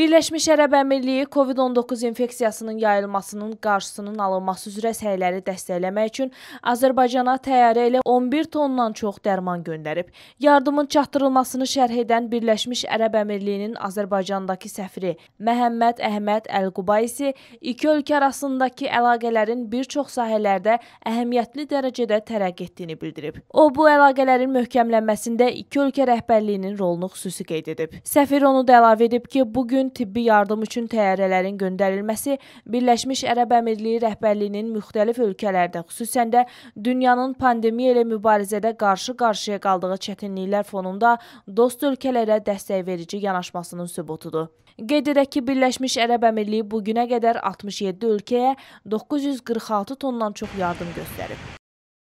Birləşmiş Ərəb Əmirliyi COVID-19 infeksiyasının yayılmasının qarşısının alınması üzrə səyləri dəstəkləmək üçün Azərbaycana təyyarə ilə 11 tondan çox dərman göndərib. Yardımın çatdırılmasını şərh edən Birləşmiş Ərəb Əmirliyinin Azərbaycandakı səfiri Məhəmməd Əhməd Əl-Qubaysi iki ölkə arasındakı əlaqələrin bir çox sahələrdə əhəmiyyətli dərəcədə tərəqqi etdiyini bildirib. O bu əlaqələrin möhkəmlənməsində iki ölkə rəhbərliyinin rolunu xüsusi qeyd edib. Səfir onu da əlavə edib ki, bu gün Həmçinin tibbi yardım üçün təyyarələrin göndərilməsi Birləşmiş Ərəb Əmirliyi rəhbərliyinin müxtəlif ölkələrdə, xüsusən də dünyanın pandemiya ilə mübarizədə qarşı-qarşıya qaldığı çətinliklər fonunda dost ölkələrə dəstəkverici yanaşmasının sübutudur. Qeyd edək ki, Birləşmiş Ərəb Əmirliyi bu günə qədər 67 ölkəyə 946 tondan çox yardım göstərib.